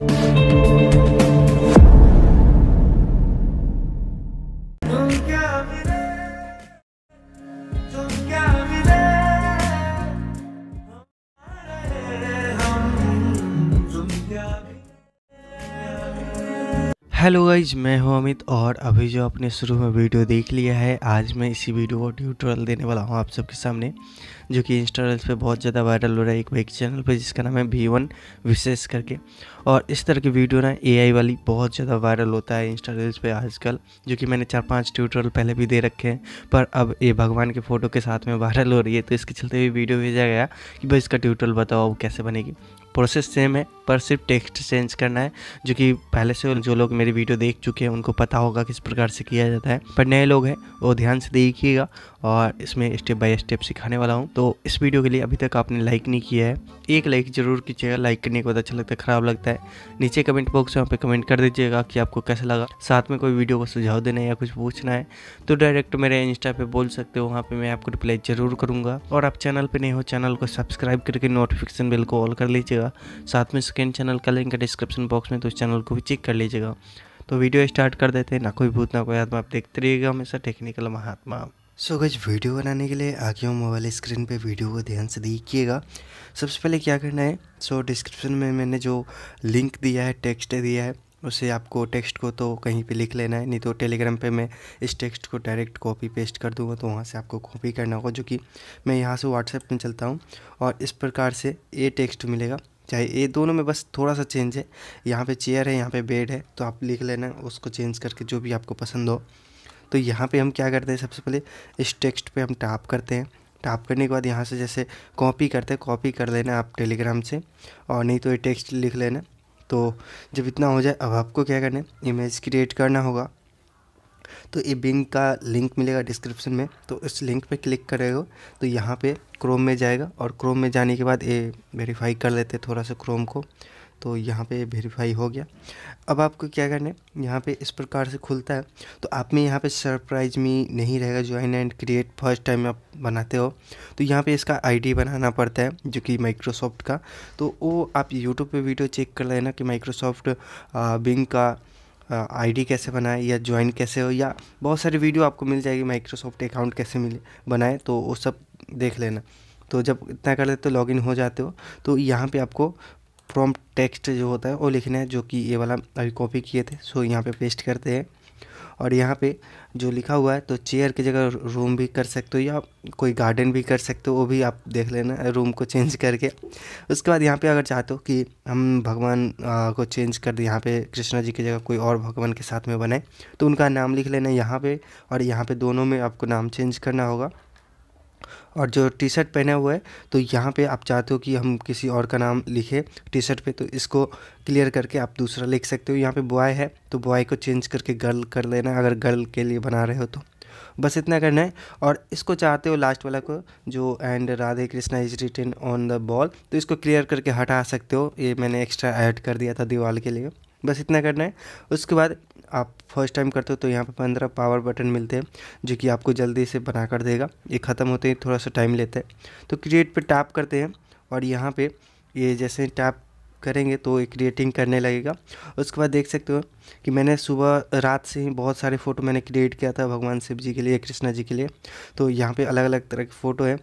you. Hello guys मैं हूं अमित और अभी जो आपने शुरू में वीडियो देख लिया है आज मैं इसी वीडियो को ट्यूटोरियल देने वाला हूं आप सबके सामने जो कि इंस्टाग्राम पे बहुत ज़्यादा वायरल हो रहा है एक बाइक चैनल पे जिसका नाम है वी वन विशेष करके और इस तरह की वीडियो ना ए वाली बहुत ज़्यादा वायरल होता है इंस्टाग्राम पे आजकल जो कि मैंने चार पाँच ट्यूटोरियल पहले भी दे रखे हैं पर अब ये भगवान के फ़ोटो के साथ में वायरल हो रही है तो इसके चलते हुए वीडियो भेजा गया कि भाई इसका ट्यूटोरियल बताओ कैसे बनेगी प्रोसेस सेम है पर सिर्फ टेक्स्ट चेंज करना है जो कि पहले से जो लोग मेरी वीडियो देख चुके हैं उनको पता होगा किस प्रकार से किया जाता है पर नए लोग हैं वो ध्यान से देखिएगा और इसमें स्टेप बाय स्टेप सिखाने वाला हूँ तो इस वीडियो के लिए अभी तक आपने लाइक नहीं किया है एक लाइक जरूर कीजिएगा लाइक करने के बाद अच्छा लगता है ख़राब लगता है नीचे कमेंट बॉक्स में वहाँ पर कमेंट कर दीजिएगा कि आपको कैसा लगा साथ में कोई वीडियो को सुझाव देना है या कुछ पूछना है तो डायरेक्ट मेरे इंस्टा पर बोल सकते हो वहाँ पर मैं आपको रिप्लाई ज़रूर करूँगा और आप चैनल पर नहीं हो चैनल को सब्सक्राइब करके नोटिफिकेशन बिल को ऑल कर लीजिएगा मिलेगा साथ में सेकेंड चैनल का लिंक है डिस्क्रिप्शन बॉक्स में तो उस चैनल को भी चेक कर लीजिएगा तो वीडियो स्टार्ट कर देते हैं ना कोई भूत ना कोई आत्मा आप देखते रहिएगा हमेशा टेक्निकल महात्मा सो गज वीडियो बनाने के लिए आगे हम मोबाइल स्क्रीन पे वीडियो को ध्यान से देखिएगा सबसे पहले क्या करना है सो so, डिस्क्रिप्शन में मैंने जो लिंक दिया है टेक्स्ट दिया है उसे आपको टेक्स्ट को तो कहीं पे लिख लेना है नहीं तो टेलीग्राम पे मैं इस टेक्स्ट को डायरेक्ट कॉपी पेस्ट कर दूंगा तो वहाँ से आपको कॉपी करना होगा जो कि मैं यहाँ से व्हाट्सएप में चलता हूँ और इस प्रकार से ये टेक्स्ट मिलेगा चाहे ये दोनों में बस थोड़ा सा चेंज है यहाँ पे चेयर है यहाँ पे बेड है तो आप लिख लेना उसको चेंज करके जो भी आपको पसंद हो तो यहाँ पे हम क्या करते हैं सबसे पहले इस टेक्स्ट पे हम टाप करते हैं टाप करने के बाद यहाँ से जैसे कॉपी करते हैं कॉपी कर लेना आप टेलीग्राम से और नहीं तो ये टेक्स्ट लिख लेना तो जब इतना हो जाए अब आपको क्या करना है इमेज क्रिएट करना होगा तो ये बिंग का लिंक मिलेगा डिस्क्रिप्शन में तो इस लिंक पे क्लिक करेगा तो यहाँ पे क्रोम में जाएगा और क्रोम में जाने के बाद ये वेरीफाई कर लेते थोड़ा सा क्रोम को तो यहाँ पे वेरीफाई हो गया अब आपको क्या करना है यहाँ पे इस प्रकार से खुलता है तो आप में यहाँ पे सरप्राइज में नहीं रहेगा join and create first time आप बनाते हो तो यहाँ पे इसका आईडी बनाना पड़ता है जो कि माइक्रोसॉफ्ट का तो वो आप यूट्यूब पे वीडियो चेक कर लेना कि माइक्रोसॉफ्ट बिंग का आईडी कैसे बनाएं या ज्वाइन कैसे हो या बहुत सारी वीडियो आपको मिल जाएगी माइक्रोसॉफ्ट अकाउंट कैसे मिले बनाए तो वो सब देख लेना तो जब इतना कर लेते हो इन हो जाते हो तो यहाँ पे आपको फ्रॉम टेक्स्ट जो होता है वो लिखना है जो कि ये वाला अभी कॉपी किए थे सो यहाँ पे पेस्ट करते हैं और यहाँ पे जो लिखा हुआ है तो चेयर की जगह रूम भी कर सकते हो या कोई गार्डन भी कर सकते हो वो भी आप देख लेना रूम को चेंज करके उसके बाद यहाँ पे अगर चाहते हो कि हम भगवान को चेंज कर दें यहाँ पे कृष्णा जी की जगह कोई और भगवान के साथ में बनाए तो उनका नाम लिख लेना यहाँ पर और यहाँ पर दोनों में आपको नाम चेंज करना होगा और जो टी शर्ट पहने हुए है तो यहाँ पे आप चाहते हो कि हम किसी और का नाम लिखें टी शर्ट पे तो इसको क्लियर करके आप दूसरा लिख सकते हो यहाँ पे बॉय है तो बॉय को चेंज करके गर्ल कर लेना अगर गर्ल के लिए बना रहे हो तो बस इतना करना है और इसको चाहते हो लास्ट वाला को जो and Radhe Krishna is written on the ball तो इसको क्लियर करके हटा सकते हो ये मैंने एक्स्ट्रा ऐड कर दिया था दीवार के लिए बस इतना करना है उसके बाद आप फर्स्ट टाइम करते हो तो यहाँ पर पंद्रह पावर बटन मिलते हैं जो कि आपको जल्दी से बना कर देगा ये ख़त्म होते ही थोड़ा सा टाइम लेता है तो क्रिएट पर टैप करते हैं और यहाँ पर ये जैसे टैप करेंगे तो एक क्रिएटिंग करने लगेगा उसके बाद देख सकते हो कि मैंने सुबह रात से ही बहुत सारे फ़ोटो मैंने क्रिएट किया था भगवान शिव जी के लिए कृष्णा जी के लिए तो यहाँ पे अलग अलग तरह के फ़ोटो हैं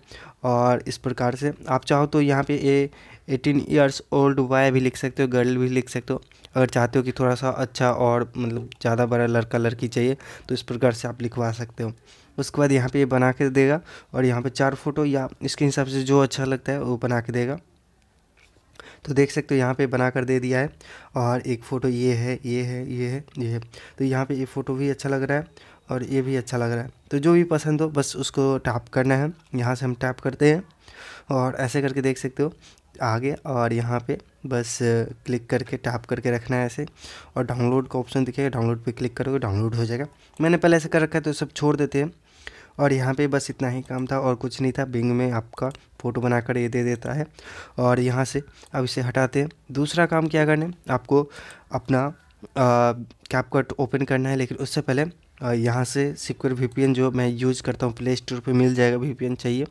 और इस प्रकार से आप चाहो तो यहाँ पे a eighteen years old boy भी लिख सकते हो गर्ल भी लिख सकते हो अगर चाहते हो कि थोड़ा सा अच्छा और मतलब ज़्यादा बड़ा लड़का लड़की चाहिए तो इस प्रकार से आप लिखवा सकते हो उसके बाद यहाँ पर ये बना के देगा और यहाँ पर चार फ़ोटो या इसके हिसाब से जो अच्छा लगता है वो बना के देगा तो देख सकते हो यहाँ पे बना कर दे दिया है और एक फ़ोटो ये है ये है ये है ये है तो यहाँ पे ये फ़ोटो भी अच्छा लग रहा है और ये भी अच्छा लग रहा है तो जो भी पसंद हो बस उसको टैप करना है यहाँ से हम टैप करते हैं और ऐसे करके देख सकते हो आगे और यहाँ पे बस क्लिक करके टैप करके रखना है ऐसे और डाउनलोड का ऑप्शन दिखेगा डाउनलोड पे क्लिक करोगे डाउनलोड हो जाएगा मैंने पहले ऐसे कर रखा है तो सब छोड़ देते हैं और यहाँ पे बस इतना ही काम था और कुछ नहीं था बिंग में आपका फ़ोटो बनाकर ये दे देता है और यहाँ से अब इसे हटाते हैं दूसरा काम क्या करना है आपको अपना कैप कट ओपन करना है लेकिन उससे पहले यहाँ से सिक्योर वी जो मैं यूज़ करता हूँ प्ले स्टोर पर मिल जाएगा वी चाहिए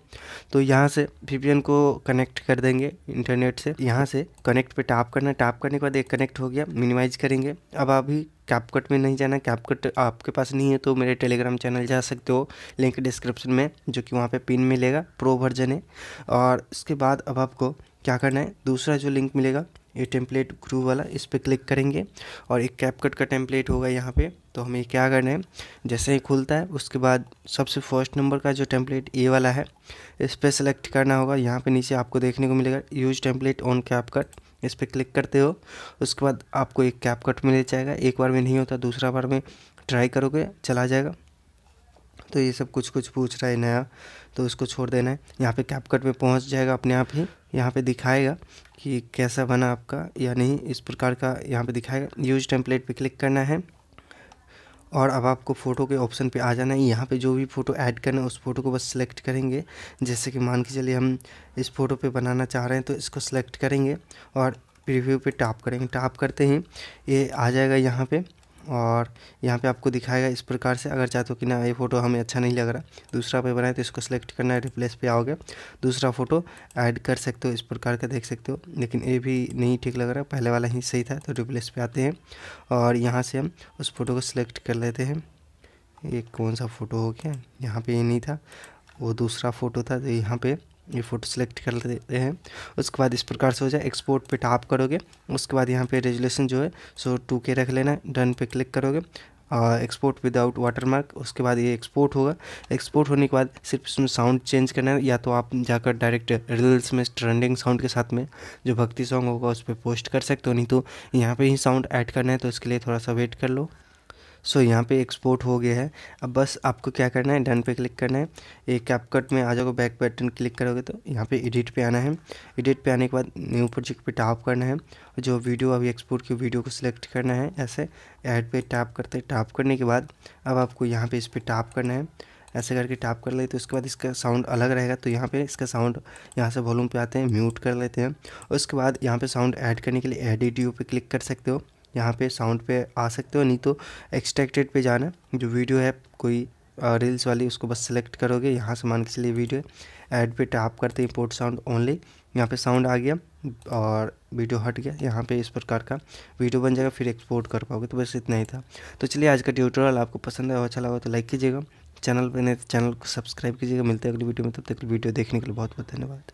तो यहाँ से वी को कनेक्ट कर देंगे इंटरनेट से यहाँ से कनेक्ट पे टैप करना टैप करने के बाद एक कनेक्ट हो गया मिनिमाइज करेंगे अब अभी कैपकट में नहीं जाना कैपकट आपके पास नहीं है तो मेरे टेलीग्राम चैनल जा सकते हो लिंक डिस्क्रिप्शन में जो कि वहाँ पर पिन मिलेगा प्रो वर्जन है और इसके बाद अब आपको क्या करना है दूसरा जो लिंक मिलेगा ये टेम्पलेट ग्रू वाला इस पर क्लिक करेंगे और एक कैप कट का टेम्पलेट होगा यहाँ पे तो हमें क्या करना है जैसे ही खुलता है उसके बाद सबसे फर्स्ट नंबर का जो टेम्पलेट ए वाला है इस पर सेलेक्ट करना होगा यहाँ पे नीचे आपको देखने को मिलेगा use template on CapCut इस पर क्लिक करते हो उसके बाद आपको एक कैप कट मिल जाएगा एक बार में नहीं होता दूसरा बार में ट्राई करोगे चला जाएगा तो ये सब कुछ कुछ पूछ रहा है नया तो उसको छोड़ देना है यहाँ पे कैपकट में पहुँच जाएगा अपने आप ही यहाँ पे दिखाएगा कि कैसा बना आपका या नहीं इस प्रकार का यहाँ पे दिखाएगा यूज टेम्पलेट पे क्लिक करना है और अब आपको फ़ोटो के ऑप्शन पे आ जाना है यहाँ पे जो भी फ़ोटो ऐड करना है उस फ़ोटो को बस सिलेक्ट करेंगे जैसे कि मान के चलिए हम इस फ़ोटो पर बनाना चाह रहे हैं तो इसको सिलेक्ट करेंगे और प्रिव्यू पर टाप करेंगे टाप करते ही ये आ जाएगा यहाँ पर और यहाँ पे आपको दिखाएगा इस प्रकार से अगर चाहते हो कि ना ये फ़ोटो हमें अच्छा नहीं लग रहा दूसरा पे बनाए तो इसको सेलेक्ट करना है रिप्लेस पे आओगे दूसरा फ़ोटो ऐड कर सकते हो इस प्रकार का देख सकते हो लेकिन ये भी नहीं ठीक लग रहा पहले वाला ही सही था तो रिप्लेस पे आते हैं और यहाँ से हम उस फ़ोटो को सिलेक्ट कर लेते हैं ये कौन सा फ़ोटो हो गया यहाँ पर ये नहीं था वो दूसरा फ़ोटो था तो यहाँ पर ये फ़ोटो सेलेक्ट कर लेते हैं उसके बाद इस प्रकार से हो जाए एक्सपोर्ट पे टाप करोगे उसके बाद यहाँ पे रेजुलेशन जो है सो टू के रख लेना डन पे क्लिक करोगे एक्सपोर्ट विदाउट वाटरमार्क उसके बाद ये एक्सपोर्ट होगा एक्सपोर्ट होने के बाद सिर्फ इसमें साउंड चेंज करना है या तो आप जाकर डायरेक्ट रील्स में ट्रेंडिंग साउंड के साथ में जो भक्ति सॉन्ग होगा उस पर पोस्ट कर सकते हो नहीं तो यहाँ पे ही साउंड ऐड करना है तो इसके लिए थोड़ा सा वेट कर लो सो यहाँ पे एक्सपोर्ट हो गया है अब बस आपको क्या करना है डन पे क्लिक करना है एक कैपकट में आ जाओगे बैक बटन क्लिक करोगे तो यहाँ पे एडिट पे आना है एडिट पे आने के बाद न्यू प्रोजेक्ट पे टैप करना है जो वीडियो अभी एक्सपोर्ट की वीडियो को सिलेक्ट करना है ऐसे ऐड पे टैप करते टैप करने के बाद अब आपको यहाँ पर इस पर टैप करना है ऐसे करके टैप कर लेते तो उसके बाद इसका साउंड अलग रहेगा तो यहाँ पे इसका साउंड यहाँ से वॉल्यूम पे आते हैं म्यूट कर लेते हैं उसके बाद यहाँ पे साउंड ऐड करने के लिए एडिट यू पे क्लिक कर सकते हो यहाँ पे साउंड पे आ सकते हो नहीं तो एक्सट्रैक्टेड पे जाना जो वीडियो है कोई रील्स वाली उसको बस सेलेक्ट करोगे यहाँ से मान के चलिए वीडियो है ऐड पे टैप करते हैं इम्पोर्ट साउंड ओनली यहाँ पे साउंड आ गया और वीडियो हट गया यहाँ पे इस प्रकार का वीडियो बन जाएगा फिर एक्सपोर्ट कर पाओगे तो बस इतना ही था तो चलिए आज का ट्यूटोरियल आपको पसंद और अच्छा लगा तो लाइक कीजिएगा चैनल पर नहीं तो चैनल को सब्सक्राइब कीजिएगा मिलते हैं अगली वीडियो में तब तक वीडियो देखने के लिए बहुत बहुत धन्यवाद